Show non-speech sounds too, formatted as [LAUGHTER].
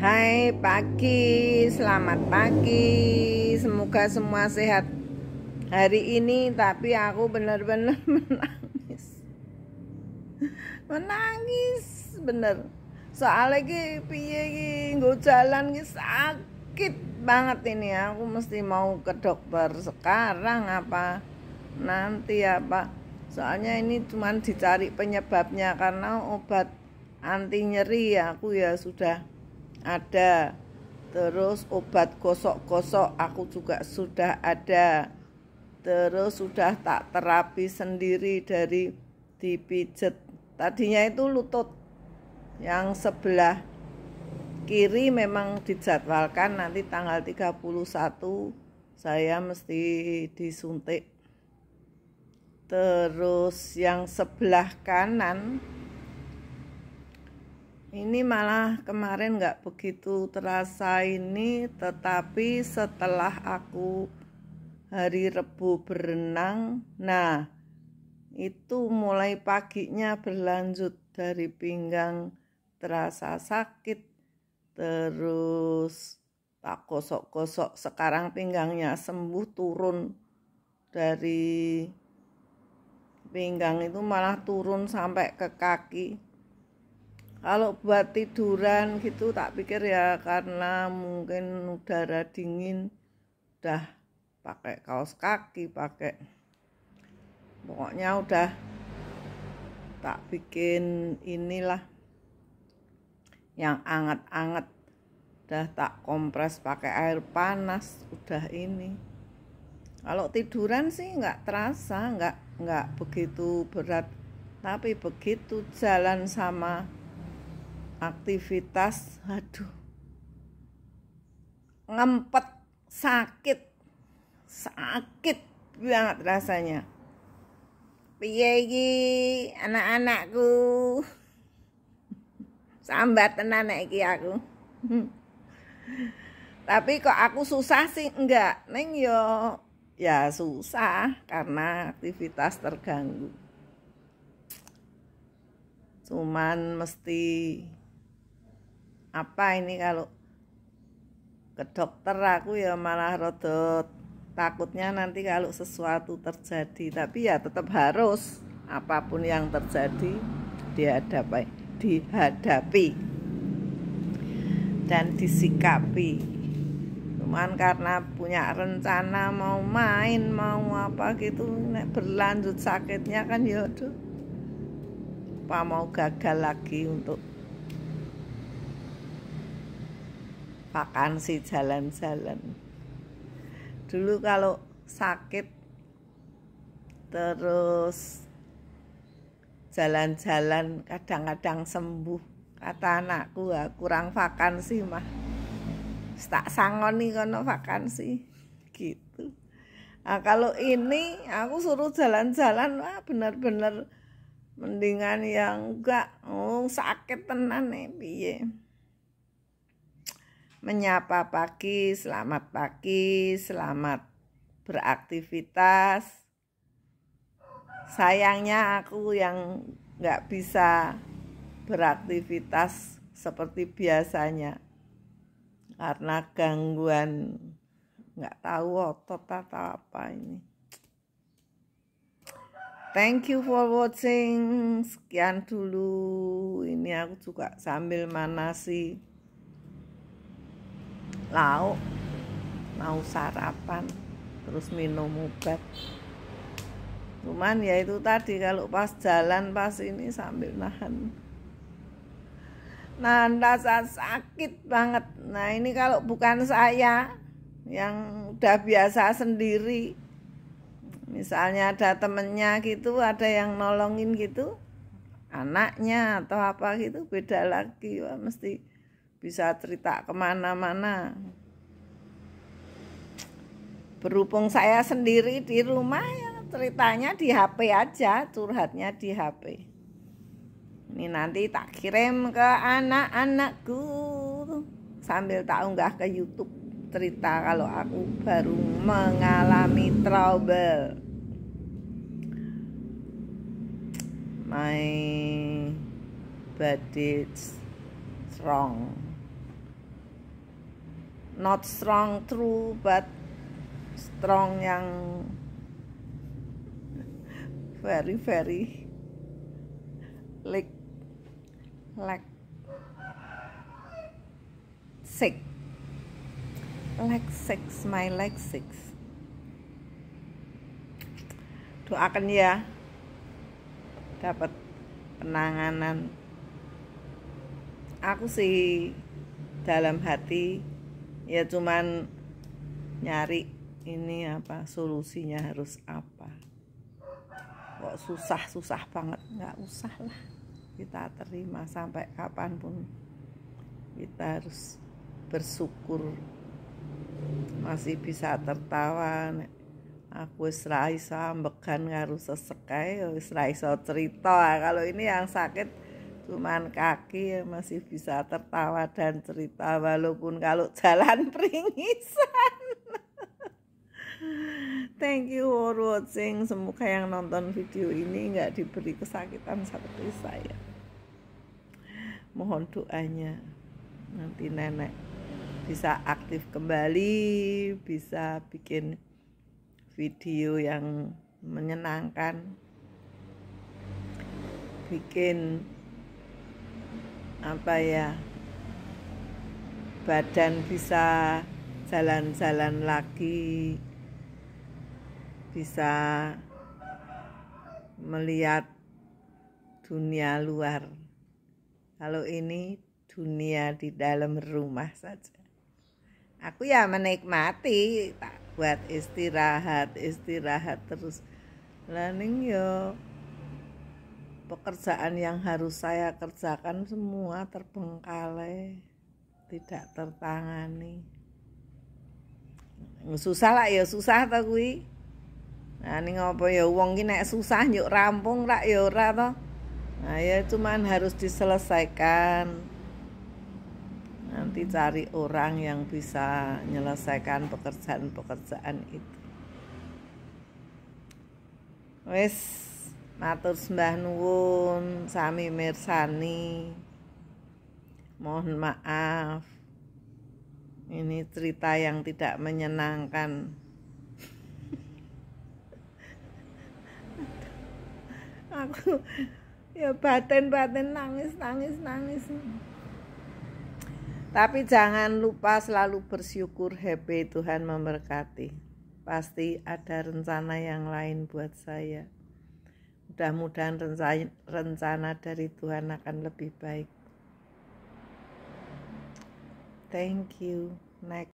Hai pagi, selamat pagi. Semoga semua sehat hari ini, tapi aku benar-benar [LAUGHS] menangis. Menangis bener. Soalnya kayak piye gue gue jalan ini sakit banget ini. Aku mesti mau ke dokter sekarang apa nanti apa. Soalnya ini cuma dicari penyebabnya karena obat anti nyeri aku ya sudah ada terus obat gosok-gosok aku juga sudah ada terus sudah tak terapi sendiri dari dipijet tadinya itu lutut yang sebelah kiri memang dijadwalkan nanti tanggal 31 saya mesti disuntik terus yang sebelah kanan ini malah kemarin nggak begitu terasa ini tetapi setelah aku hari Rebu berenang nah itu mulai paginya berlanjut dari pinggang terasa sakit terus tak kosok. gosok sekarang pinggangnya sembuh turun dari pinggang itu malah turun sampai ke kaki kalau buat tiduran gitu tak pikir ya karena mungkin udara dingin udah pakai kaos kaki pakai pokoknya udah tak bikin inilah yang anget-anget udah tak kompres pakai air panas udah ini kalau tiduran sih nggak terasa nggak nggak begitu berat tapi begitu jalan sama aktivitas aduh ngempet sakit sakit banget rasanya piye iki anak-anakku sambat tenan iki aku tapi kok aku susah sih enggak neng yo ya susah karena aktivitas terganggu cuman mesti apa ini kalau ke dokter aku ya malah rodot takutnya nanti kalau sesuatu terjadi tapi ya tetap harus apapun yang terjadi dihadapi dihadapi dan disikapi cuman karena punya rencana mau main mau apa gitu berlanjut sakitnya kan ya apa mau gagal lagi untuk vakansi jalan-jalan dulu kalau sakit terus jalan-jalan kadang-kadang sembuh kata anakku ya kurang vakansi mah tak sangon nih kono vakansi gitu nah, kalau ini aku suruh jalan-jalan wah bener-bener mendingan yang enggak oh sakit tenan nih piye menyapa pagi, selamat pagi, selamat beraktivitas. Sayangnya aku yang nggak bisa beraktivitas seperti biasanya karena gangguan nggak tahu otot atau apa ini. Thank you for watching. Sekian dulu. Ini aku juga sambil manasi lauk mau sarapan terus minum obat cuman ya itu tadi kalau pas jalan pas ini sambil nahan nah rasa sakit banget nah ini kalau bukan saya yang udah biasa sendiri misalnya ada temennya gitu ada yang nolongin gitu anaknya atau apa gitu beda lagi Wah, mesti bisa cerita kemana-mana berhubung saya sendiri di rumah ya ceritanya di HP aja curhatnya di HP ini nanti tak kirim ke anak-anakku sambil tak unggah ke YouTube cerita kalau aku baru mengalami trouble my body strong not strong true but strong yang very very like like sick like six my like six doakan ya dapat penanganan aku sih dalam hati ya cuman nyari ini apa solusinya harus apa kok susah-susah banget nggak usah lah kita terima sampai kapanpun kita harus bersyukur masih bisa tertawa aku serai sambekan nggak nggak harus sesekai serai ra cerita kalau ini yang sakit Cuman kaki yang masih bisa tertawa dan cerita walaupun kalau jalan [LAUGHS] peringisan. Thank you for watching. Semoga yang nonton video ini nggak diberi kesakitan seperti saya. Mohon doanya nanti nenek bisa aktif kembali, bisa bikin video yang menyenangkan, bikin apa ya badan bisa jalan-jalan lagi bisa melihat dunia luar kalau ini dunia di dalam rumah saja aku ya menikmati tak buat istirahat istirahat terus learning yuk pekerjaan yang harus saya kerjakan semua terbengkalai tidak tertangani susah lah ya susah ta gue. nah ini apa ya uang ini ya susah yuk rampung lah, ya ora toh. nah ya cuman harus diselesaikan nanti cari orang yang bisa menyelesaikan pekerjaan-pekerjaan itu wes Matur sembah nuwun sami mirsani. Mohon maaf. Ini cerita yang tidak menyenangkan. [LAUGHS] Aku ya batin-batin nangis nangis nangis. Tapi jangan lupa selalu bersyukur happy Tuhan memberkati. Pasti ada rencana yang lain buat saya. Mudah-mudahan rencana dari Tuhan akan lebih baik. Thank you. Next.